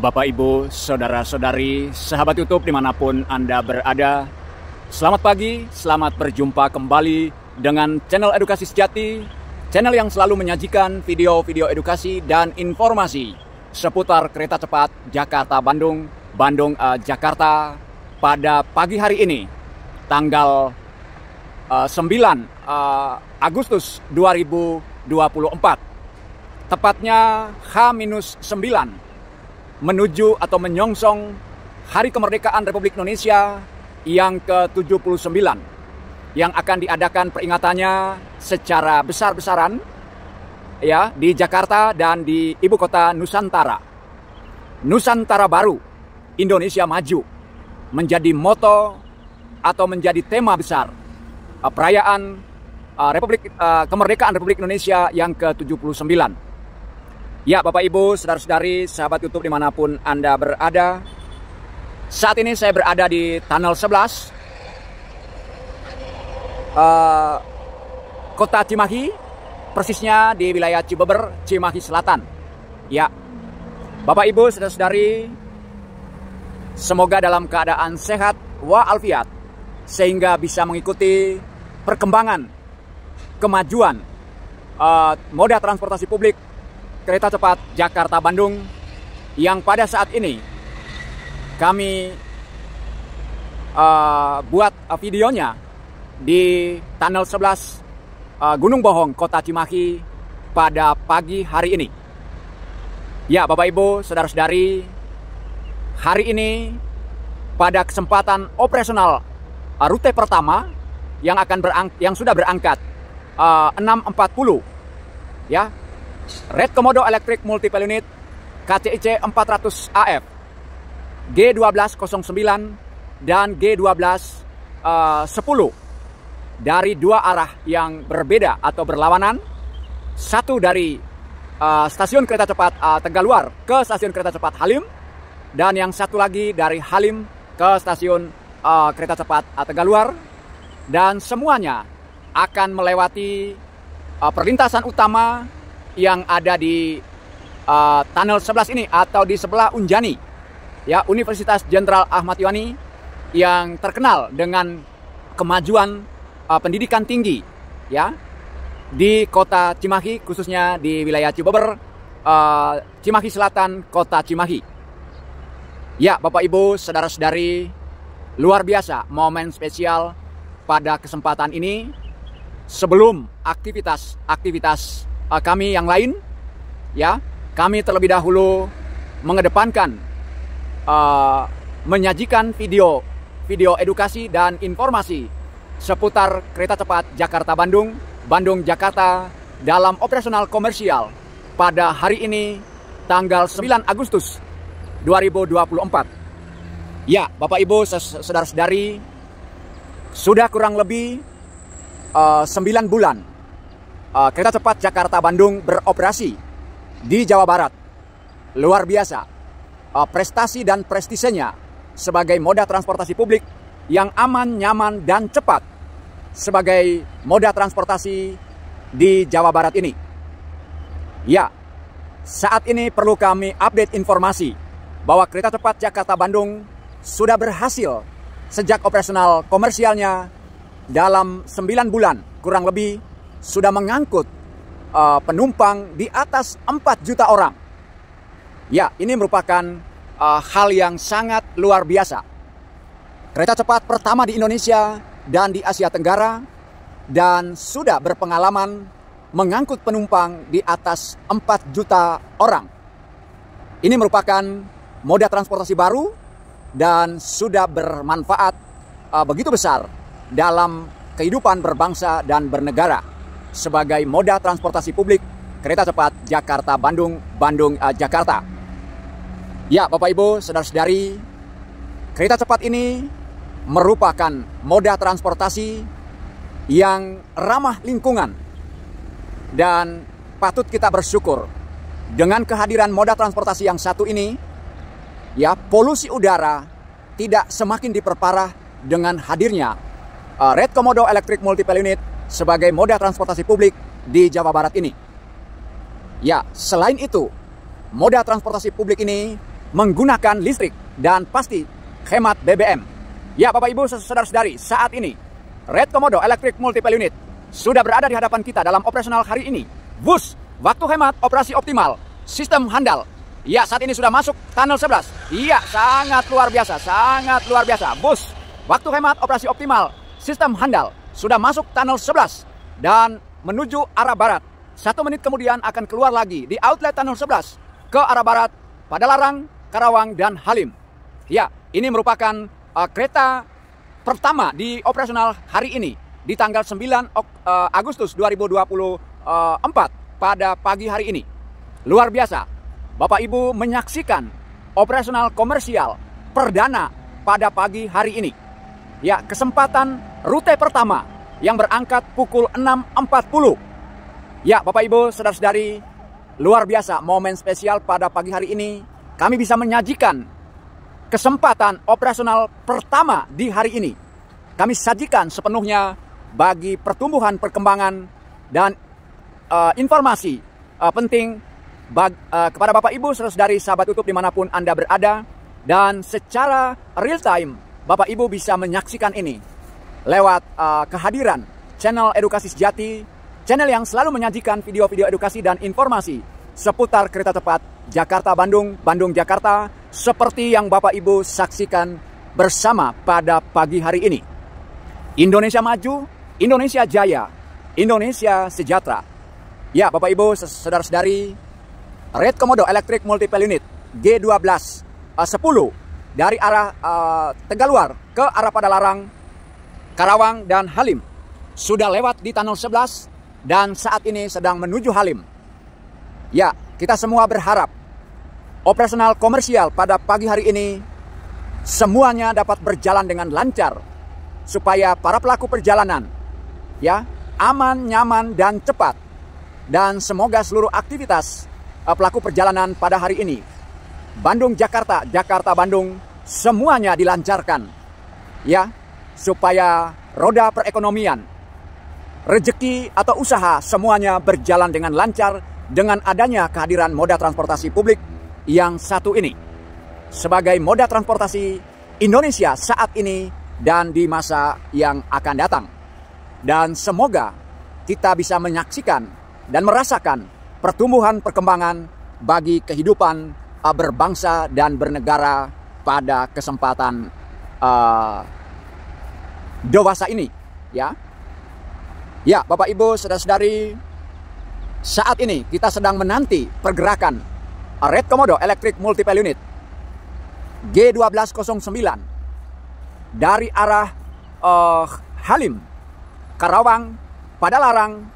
Bapak, Ibu, Saudara-saudari, sahabat YouTube dimanapun Anda berada. Selamat pagi, selamat berjumpa kembali dengan channel Edukasi Sejati, channel yang selalu menyajikan video-video edukasi dan informasi seputar kereta cepat Jakarta-Bandung, Bandung-Jakarta eh, uh, pada pagi hari ini, tanggal uh, 9 uh, Agustus 2024 tepatnya H-9 menuju atau menyongsong Hari Kemerdekaan Republik Indonesia yang ke-79 yang akan diadakan peringatannya secara besar-besaran ya di Jakarta dan di ibu kota Nusantara. Nusantara baru, Indonesia maju menjadi moto atau menjadi tema besar uh, perayaan uh, Republik uh, Kemerdekaan Republik Indonesia yang ke-79. Ya Bapak Ibu, Saudara-saudari, sahabat Youtube dimanapun Anda berada Saat ini saya berada di Tunnel 11 uh, eh, Kota Cimahi, persisnya di wilayah Cibeber, Cimahi Selatan Ya, Bapak Ibu, Saudara-saudari Semoga dalam keadaan sehat wa alfiat Sehingga bisa mengikuti perkembangan, kemajuan uh, moda transportasi publik kereta cepat Jakarta-Bandung yang pada saat ini kami uh, buat videonya di Tunnel 11 uh, Gunung Bohong, Kota Cimahi pada pagi hari ini. Ya, Bapak Ibu, saudara-saudari, hari ini pada kesempatan operasional uh, rute pertama yang akan berang yang sudah berangkat eh, uh, 6.40 ya Red Komodo Electric Multiple Unit KCIC 400 AF G1209 dan G1210 eh, uh, dari dua arah yang berbeda atau berlawanan satu dari uh, stasiun kereta cepat uh, eh, Tegaluar ke stasiun kereta cepat Halim dan yang satu lagi dari Halim ke stasiun uh, kereta cepat uh, Tegaluar dan semuanya akan melewati uh, perlintasan utama yang ada di uh, tunnel 11 ini atau di sebelah Unjani. Ya, Universitas Jenderal Ahmad Yani yang terkenal dengan kemajuan uh, pendidikan tinggi ya di kota Cimahi khususnya di wilayah Cibeber uh, Cimahi Selatan kota Cimahi ya Bapak Ibu saudara-saudari luar biasa momen spesial pada kesempatan ini sebelum aktivitas-aktivitas uh, kami yang lain, ya, kami terlebih dahulu mengedepankan uh, menyajikan video video edukasi dan informasi seputar kereta cepat Jakarta Bandung, Bandung Jakarta dalam operasional komersial pada hari ini tanggal 9 Agustus 2024. Ya, Bapak Ibu, saudara-saudari, sudah kurang lebih uh, ah, 9 bulan Eh, kereta cepat Jakarta-Bandung beroperasi di Jawa Barat. Luar biasa. Uh, prestasi dan prestisenya sebagai moda transportasi publik yang aman, nyaman, dan cepat sebagai moda transportasi di Jawa Barat ini. Ya, saat ini perlu kami update informasi bahwa kereta cepat Jakarta-Bandung sudah berhasil sejak operasional komersialnya dalam 9 bulan kurang lebih sudah mengangkut uh, penumpang di atas 4 juta orang. Ya, ini merupakan uh, hal yang sangat luar biasa. Kereta cepat pertama di Indonesia dan di Asia Tenggara dan sudah berpengalaman mengangkut penumpang di atas 4 juta orang. Ini merupakan moda transportasi baru dan sudah bermanfaat uh, begitu besar dalam kehidupan berbangsa dan bernegara sebagai moda transportasi publik kereta cepat Jakarta-Bandung, Bandung-Jakarta. Ya, Bapak Ibu, saudara-saudari, kereta cepat ini merupakan moda transportasi yang ramah lingkungan dan patut kita bersyukur dengan kehadiran moda transportasi yang satu ini ya polusi udara tidak semakin diperparah dengan hadirnya uh, Red Komodo Electric Multiple Unit sebagai moda transportasi publik di Jawa Barat ini. Ya, selain itu, moda transportasi publik ini menggunakan listrik dan pasti hemat BBM. Ya, Bapak Ibu, saudara-saudari, saat ini Red Komodo Electric Multiple Unit sudah berada di hadapan kita dalam operasional hari ini. Bus, waktu hemat, operasi optimal, sistem handal. Ya, saat ini sudah masuk tunnel 11. Iya, sangat luar biasa, sangat luar biasa. Bus, waktu hemat, operasi optimal, sistem handal sudah masuk tunnel 11 dan menuju arah barat. Satu menit kemudian akan keluar lagi di outlet tunnel 11 ke arah barat pada Larang, Karawang, dan Halim. Ya, ini merupakan uh, kereta pertama di operasional hari ini di tanggal 9 uh, Agustus 2024 uh, pada pagi hari ini. Luar biasa, Bapak Ibu menyaksikan operasional komersial perdana pada pagi hari ini. Ya, kesempatan rute pertama yang berangkat pukul 6.40. Ya, Bapak Ibu, saudara-saudari, luar biasa momen spesial pada pagi hari ini. Kami bisa menyajikan kesempatan operasional pertama di hari ini. Kami sajikan sepenuhnya bagi pertumbuhan perkembangan dan uh, informasi uh, penting bag, uh, kepada Bapak Ibu, saudara-saudari, sahabat YouTube dimanapun Anda berada dan secara real time Bapak Ibu bisa menyaksikan ini lewat uh, kehadiran channel Edukasi Sejati, channel yang selalu menyajikan video-video edukasi dan informasi seputar kereta cepat Jakarta-Bandung, Bandung-Jakarta, seperti yang Bapak Ibu saksikan bersama pada pagi hari ini. Indonesia maju, Indonesia jaya, Indonesia sejahtera. Ya, Bapak Ibu, saudara-saudari, Red Komodo Electric Multiple Unit G12 10 dari arah uh, Tegaluar ke arah Padalarang, Karawang dan Halim sudah lewat di tunnel 11 dan saat ini sedang menuju Halim. Ya, kita semua berharap operasional komersial pada pagi hari ini semuanya dapat berjalan dengan lancar supaya para pelaku perjalanan ya aman, nyaman dan cepat dan semoga seluruh aktivitas eh, pelaku perjalanan pada hari ini Bandung Jakarta, Jakarta Bandung, semuanya dilancarkan. Ya, supaya roda perekonomian, rejeki atau usaha semuanya berjalan dengan lancar dengan adanya kehadiran moda transportasi publik yang satu ini. Sebagai moda transportasi Indonesia saat ini dan di masa yang akan datang. Dan semoga kita bisa menyaksikan dan merasakan pertumbuhan perkembangan bagi kehidupan Eh, berbangsa dan bernegara pada kesempatan uh, dewasa ini ya ya Bapak Ibu saudara-saudari saat ini kita sedang menanti pergerakan Red Komodo Electric Multiple Unit G1209 dari arah uh, Halim Karawang pada larang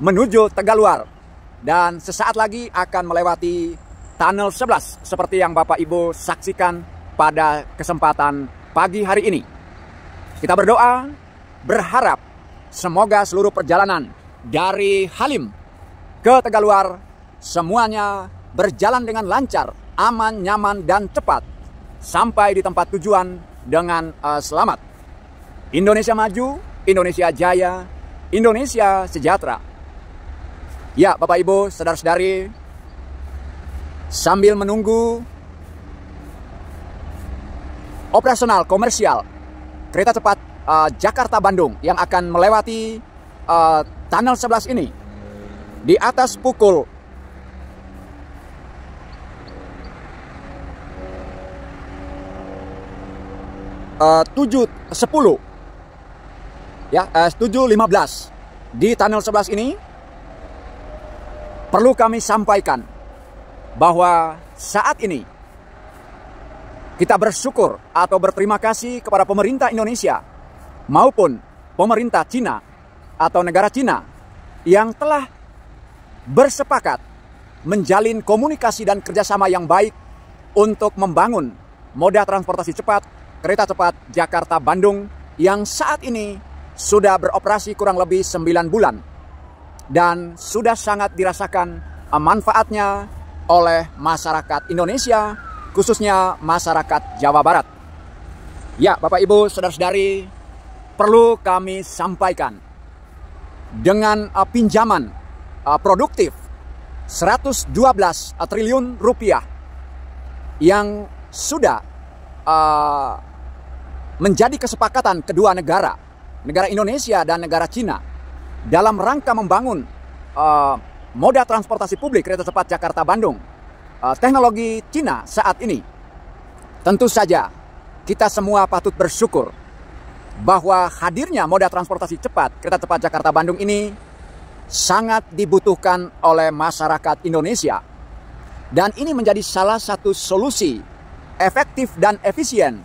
menuju Tegaluar dan sesaat lagi akan melewati Tunnel 11 seperti yang Bapak Ibu saksikan pada kesempatan pagi hari ini. Kita berdoa, berharap semoga seluruh perjalanan dari Halim ke Tegaluar semuanya berjalan dengan lancar, aman, nyaman, dan cepat sampai di tempat tujuan dengan uh, selamat. Indonesia maju, Indonesia jaya, Indonesia sejahtera. Ya, Bapak Ibu, saudara-saudari, sambil menunggu operasional komersial kereta cepat uh, eh, Jakarta-Bandung yang akan melewati uh, tunnel 11 ini di atas pukul 7.10 eh, uh, ya uh, 7.15 di tunnel 11 ini perlu kami sampaikan bahwa saat ini kita bersyukur atau berterima kasih kepada pemerintah Indonesia maupun pemerintah Cina atau negara Cina yang telah bersepakat menjalin komunikasi dan kerjasama yang baik untuk membangun moda transportasi cepat, kereta cepat Jakarta-Bandung yang saat ini sudah beroperasi kurang lebih 9 bulan dan sudah sangat dirasakan manfaatnya oleh masyarakat Indonesia, khususnya masyarakat Jawa Barat. Ya, Bapak Ibu, saudara-saudari, perlu kami sampaikan dengan uh, pinjaman uh, produktif 112 triliun rupiah yang sudah uh, menjadi kesepakatan kedua negara, negara Indonesia dan negara Cina dalam rangka membangun uh, moda transportasi publik kereta cepat Jakarta-Bandung, eh, teknologi Cina saat ini, tentu saja kita semua patut bersyukur bahwa hadirnya moda transportasi cepat kereta cepat Jakarta-Bandung ini sangat dibutuhkan oleh masyarakat Indonesia. Dan ini menjadi salah satu solusi efektif dan efisien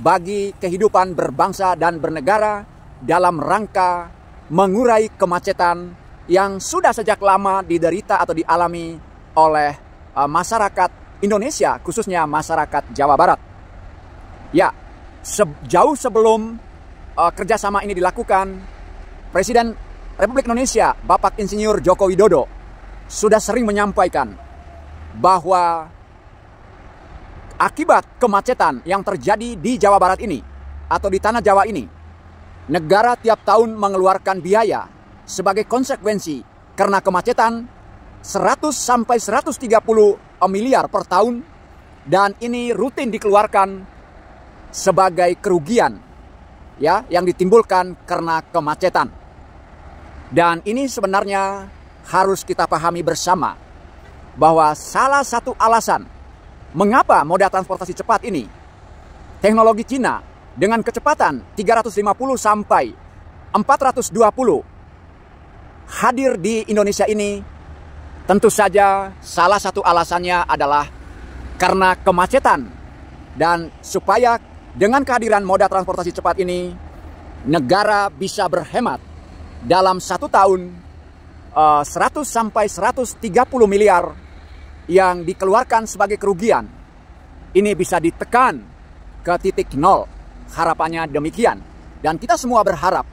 bagi kehidupan berbangsa dan bernegara dalam rangka mengurai kemacetan yang sudah sejak lama diderita atau dialami oleh eh, masyarakat Indonesia, khususnya masyarakat Jawa Barat. Ya, sejauh jauh sebelum uh, kerjasama ini dilakukan, Presiden Republik Indonesia, Bapak Insinyur Joko Widodo, sudah sering menyampaikan bahwa akibat kemacetan yang terjadi di Jawa Barat ini atau di tanah Jawa ini, negara tiap tahun mengeluarkan biaya sebagai konsekuensi karena kemacetan 100 sampai 130 miliar per tahun dan ini rutin dikeluarkan sebagai kerugian ya yang ditimbulkan karena kemacetan. Dan ini sebenarnya harus kita pahami bersama bahwa salah satu alasan mengapa moda transportasi cepat ini teknologi Cina dengan kecepatan 350 sampai 420 hadir di Indonesia ini tentu saja salah satu alasannya adalah karena kemacetan dan supaya dengan kehadiran moda transportasi cepat ini negara bisa berhemat dalam satu tahun 100 eh, sampai 130 miliar yang dikeluarkan sebagai kerugian ini bisa ditekan ke titik nol harapannya demikian dan kita semua berharap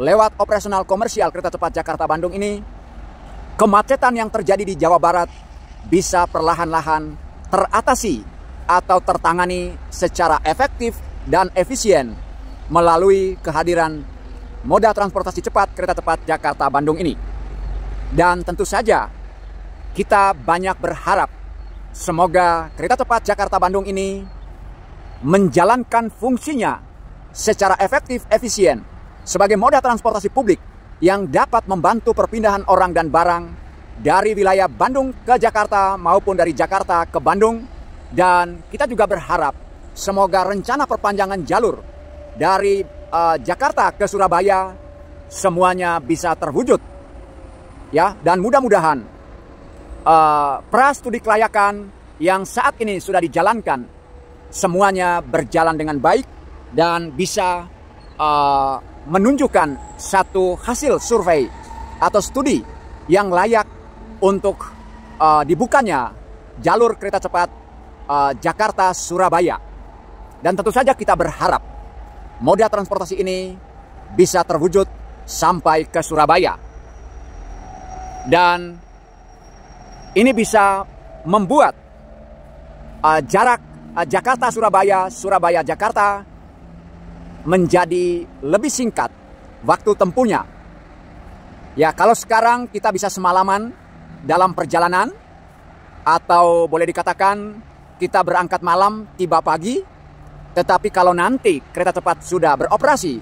lewat operasional komersial kereta cepat Jakarta-Bandung ini, kemacetan yang terjadi di Jawa Barat bisa perlahan-lahan teratasi atau tertangani secara efektif dan efisien melalui kehadiran moda transportasi cepat kereta cepat Jakarta-Bandung ini. Dan tentu saja kita banyak berharap semoga kereta cepat Jakarta-Bandung ini menjalankan fungsinya secara efektif, efisien, sebagai moda transportasi publik yang dapat membantu perpindahan orang dan barang dari wilayah Bandung ke Jakarta maupun dari Jakarta ke Bandung. Dan kita juga berharap semoga rencana perpanjangan jalur dari uh, Jakarta ke Surabaya semuanya bisa terwujud. Ya, dan mudah-mudahan uh, prastudi kelayakan yang saat ini sudah dijalankan semuanya berjalan dengan baik dan bisa uh, menunjukkan satu hasil survei atau studi yang layak untuk uh, dibukanya jalur kereta cepat uh, eh, Jakarta-Surabaya. Dan tentu saja kita berharap moda transportasi ini bisa terwujud sampai ke Surabaya. Dan ini bisa membuat uh, jarak uh, Jakarta-Surabaya, Surabaya-Jakarta menjadi lebih singkat waktu tempuhnya. Ya, kalau sekarang kita bisa semalaman dalam perjalanan atau boleh dikatakan kita berangkat malam tiba pagi, tetapi kalau nanti kereta cepat sudah beroperasi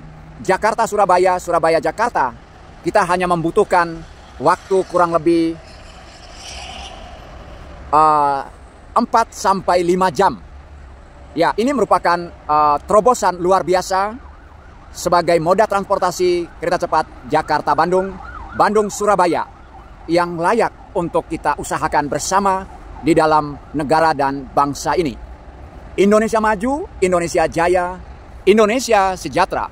Jakarta Surabaya, Surabaya Jakarta, kita hanya membutuhkan waktu kurang lebih uh, eh, 4 sampai 5 jam Ya, ini merupakan uh, terobosan luar biasa sebagai moda transportasi kereta cepat Jakarta-Bandung, Bandung-Surabaya yang layak untuk kita usahakan bersama di dalam negara dan bangsa ini. Indonesia maju, Indonesia jaya, Indonesia sejahtera.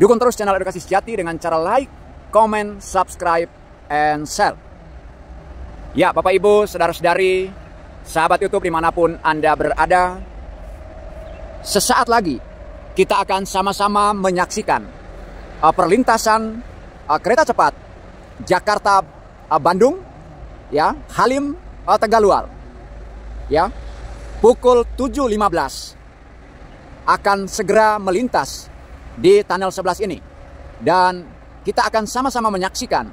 Dukung terus channel Edukasi Sejati dengan cara like, comment, subscribe, and share. Ya, Bapak Ibu, Saudara-saudari, sahabat YouTube dimanapun Anda berada, Sesaat lagi kita akan sama-sama menyaksikan uh, perlintasan uh, kereta cepat Jakarta uh, Bandung ya Halim uh, Tegaluar ya pukul 7.15 akan segera melintas di tunnel 11 ini dan kita akan sama-sama menyaksikan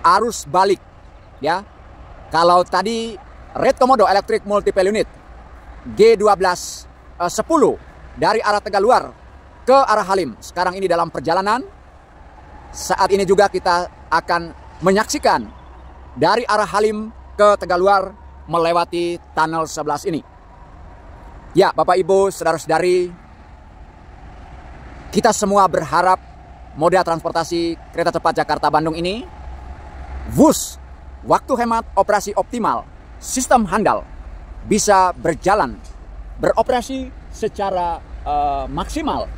arus balik ya kalau tadi Red Komodo Electric Multiple Unit G12 10 eh, dari arah Tegaluar ke arah Halim. Sekarang ini dalam perjalanan. Saat ini juga kita akan menyaksikan dari arah Halim ke Tegaluar melewati tunnel 11 ini. Ya, Bapak Ibu, saudara-saudari, kita semua berharap moda transportasi kereta cepat Jakarta Bandung ini WUS, waktu hemat operasi optimal, sistem handal bisa berjalan beroperasi secara uh, maksimal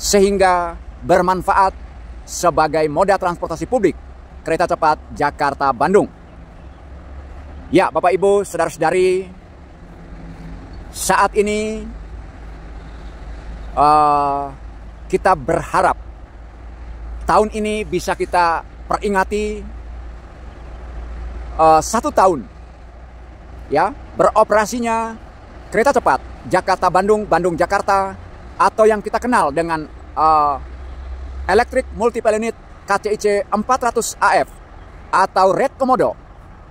sehingga bermanfaat sebagai moda transportasi publik kereta cepat Jakarta-Bandung. Ya, Bapak Ibu, saudara-saudari, saat ini uh, kita berharap tahun ini bisa kita peringati uh, satu tahun ya beroperasinya kereta cepat Jakarta-Bandung, Bandung-Jakarta, atau yang kita kenal dengan uh, Electric Multiple Unit KCIC 400 AF, atau Red Komodo,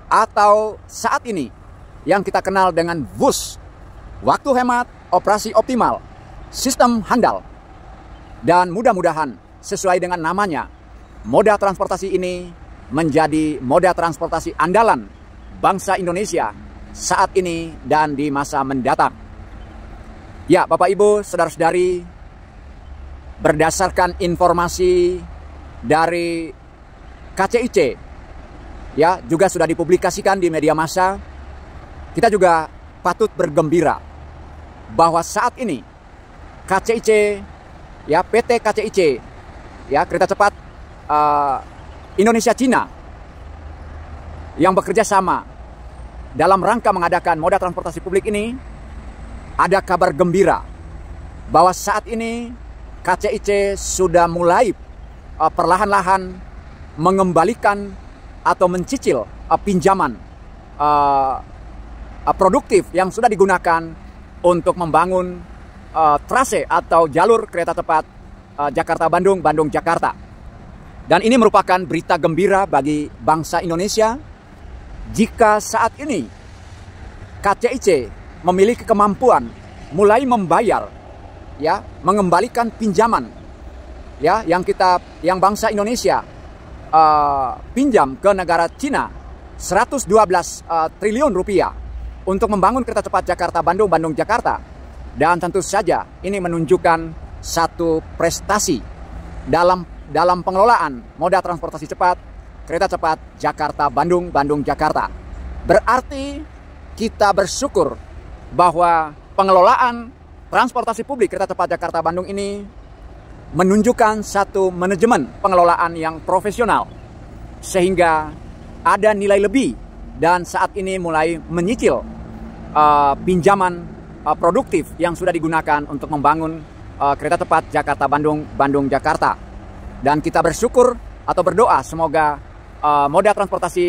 atau saat ini yang kita kenal dengan VUS, waktu hemat, operasi optimal, sistem handal, dan mudah-mudahan sesuai dengan namanya, moda transportasi ini menjadi moda transportasi andalan bangsa Indonesia saat ini dan di masa mendatang. Ya, Bapak Ibu, saudara-saudari, berdasarkan informasi dari KCIC, ya, juga sudah dipublikasikan di media massa, kita juga patut bergembira bahwa saat ini KCIC, ya, PT KCIC, ya, kereta cepat uh, Indonesia Cina yang bekerja sama dalam rangka mengadakan moda transportasi publik ini ada kabar gembira bahwa saat ini KCIC sudah mulai eh, perlahan-lahan mengembalikan atau mencicil eh, pinjaman eh, produktif yang sudah digunakan untuk membangun trase atau jalur kereta cepat Jakarta-Bandung, Bandung-Jakarta. Dan ini merupakan berita gembira bagi bangsa Indonesia jika saat ini KCIC memiliki kemampuan mulai membayar ya, mengembalikan pinjaman ya yang kita yang bangsa Indonesia uh, pinjam ke negara Cina 112 uh, eh, triliun rupiah untuk membangun kereta cepat Jakarta Bandung Bandung Jakarta dan tentu saja ini menunjukkan satu prestasi dalam dalam pengelolaan moda transportasi cepat kereta cepat Jakarta Bandung Bandung Jakarta berarti kita bersyukur bahwa pengelolaan transportasi publik kereta cepat Jakarta Bandung ini menunjukkan satu manajemen pengelolaan yang profesional sehingga ada nilai lebih dan saat ini mulai menyicil uh, pinjaman uh, produktif yang sudah digunakan untuk membangun uh, kereta cepat Jakarta Bandung Bandung Jakarta dan kita bersyukur atau berdoa semoga uh, moda transportasi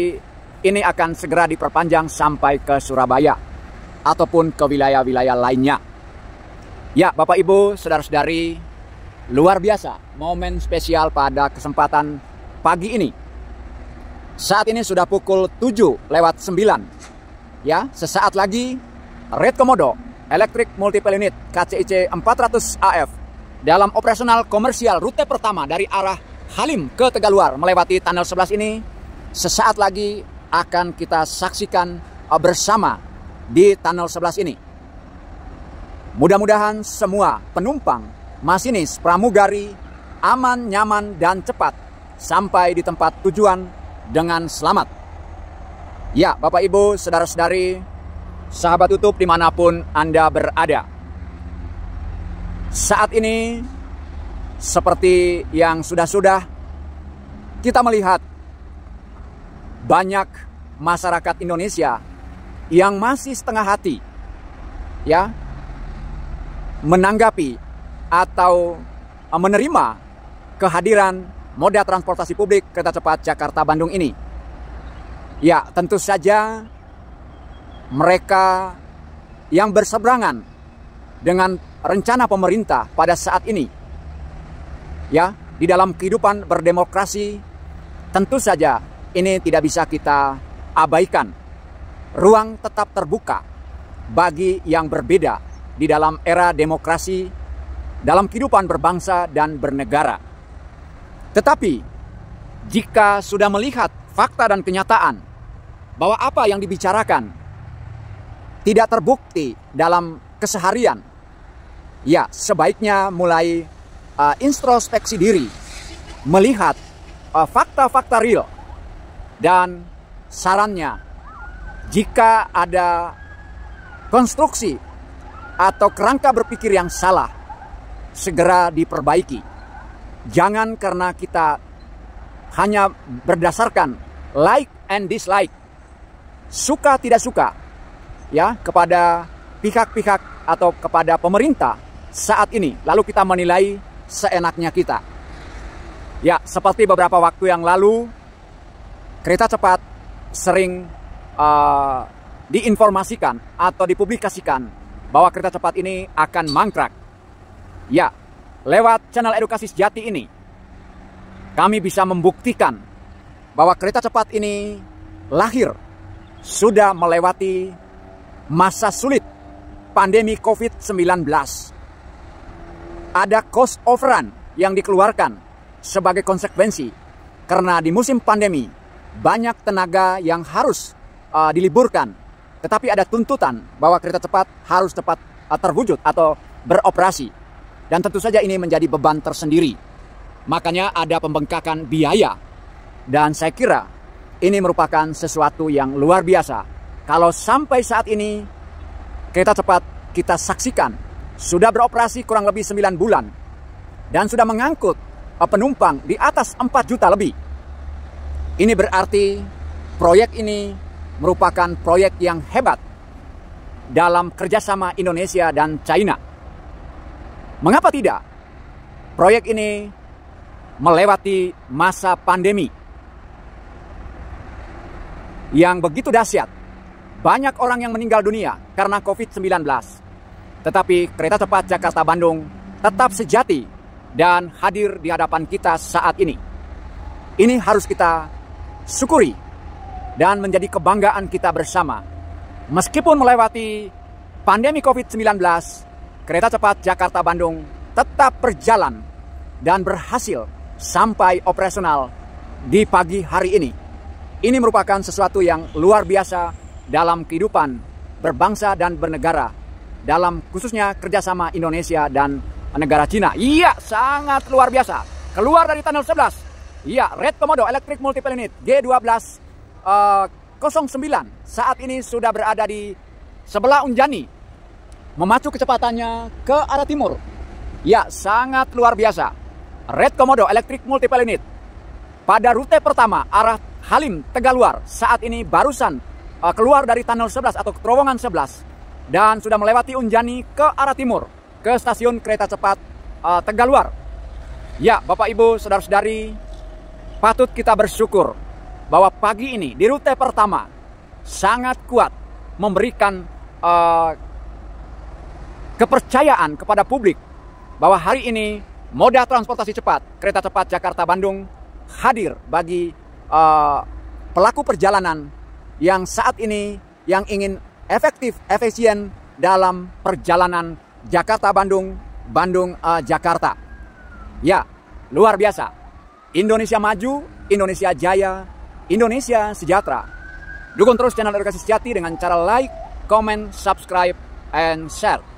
ini akan segera diperpanjang sampai ke Surabaya ataupun ke wilayah-wilayah lainnya. Ya, Bapak Ibu, saudara-saudari, luar biasa momen spesial pada kesempatan pagi ini. Saat ini sudah pukul 7 lewat 9. Ya, sesaat lagi Red Komodo Electric Multiple Unit KCIC 400 AF dalam operasional komersial rute pertama dari arah Halim ke Tegaluar melewati tunnel 11 ini sesaat lagi akan kita saksikan bersama di tunnel 11 ini. Mudah-mudahan semua penumpang, masinis, pramugari aman, nyaman, dan cepat sampai di tempat tujuan dengan selamat. Ya, Bapak Ibu, Saudara-saudari, sahabat tutup dimanapun Anda berada. Saat ini, seperti yang sudah-sudah, kita melihat banyak masyarakat Indonesia yang masih setengah hati ya menanggapi atau menerima kehadiran moda transportasi publik kereta cepat Jakarta Bandung ini. Ya, tentu saja mereka yang berseberangan dengan rencana pemerintah pada saat ini. Ya, di dalam kehidupan berdemokrasi tentu saja ini tidak bisa kita abaikan ruang tetap terbuka bagi yang berbeda di dalam era demokrasi, dalam kehidupan berbangsa dan bernegara. Tetapi, jika sudah melihat fakta dan kenyataan bahwa apa yang dibicarakan tidak terbukti dalam keseharian, ya sebaiknya mulai uh, introspeksi diri, melihat eh, fakta-fakta uh, fakta -fakta real, dan sarannya jika ada konstruksi atau kerangka berpikir yang salah, segera diperbaiki. Jangan karena kita hanya berdasarkan like and dislike, suka tidak suka, ya kepada pihak-pihak atau kepada pemerintah saat ini. Lalu kita menilai seenaknya kita. Ya, seperti beberapa waktu yang lalu, kereta cepat sering Eh, diinformasikan atau dipublikasikan bahwa kereta cepat ini akan mangkrak. Ya, lewat channel edukasi sejati ini, kami bisa membuktikan bahwa kereta cepat ini lahir sudah melewati masa sulit pandemi COVID-19. Ada cost overrun yang dikeluarkan sebagai konsekuensi karena di musim pandemi banyak tenaga yang harus uh, diliburkan. Tetapi ada tuntutan bahwa kereta cepat harus cepat uh, terwujud atau beroperasi. Dan tentu saja ini menjadi beban tersendiri. Makanya ada pembengkakan biaya. Dan saya kira ini merupakan sesuatu yang luar biasa. Kalau sampai saat ini kereta cepat kita saksikan sudah beroperasi kurang lebih 9 bulan dan sudah mengangkut eh, penumpang di atas 4 juta lebih. Ini berarti proyek ini merupakan proyek yang hebat dalam kerjasama Indonesia dan China. Mengapa tidak? Proyek ini melewati masa pandemi yang begitu dahsyat. Banyak orang yang meninggal dunia karena COVID-19. Tetapi kereta cepat Jakarta-Bandung tetap sejati dan hadir di hadapan kita saat ini. Ini harus kita syukuri dan menjadi kebanggaan kita bersama. Meskipun melewati pandemi COVID-19, kereta cepat Jakarta-Bandung tetap berjalan dan berhasil sampai operasional di pagi hari ini. Ini merupakan sesuatu yang luar biasa dalam kehidupan berbangsa dan bernegara, dalam khususnya kerjasama Indonesia dan negara Cina. Iya, sangat luar biasa. Keluar dari tunnel 11. Iya, Red Komodo Electric Multiple Unit G12 09 eh, saat ini sudah berada di sebelah Unjani. Memacu kecepatannya ke arah timur. Ya, sangat luar biasa. Red Komodo Electric Multiple Unit. Pada rute pertama arah Halim Tegaluar saat ini barusan uh, keluar dari tunnel 11 atau terowongan 11 dan sudah melewati Unjani ke arah timur ke stasiun kereta cepat uh, Tegaluar. Ya, Bapak Ibu, saudara-saudari, patut kita bersyukur bahwa pagi ini di rute pertama sangat kuat memberikan uh, kepercayaan kepada publik bahwa hari ini moda transportasi cepat kereta cepat Jakarta Bandung hadir bagi uh, pelaku perjalanan yang saat ini yang ingin efektif efisien dalam perjalanan Jakarta Bandung Bandung uh, Jakarta ya luar biasa Indonesia maju Indonesia jaya Indonesia sejahtera. Dukung terus channel Edukasi Sejati dengan cara like, comment, subscribe, and share.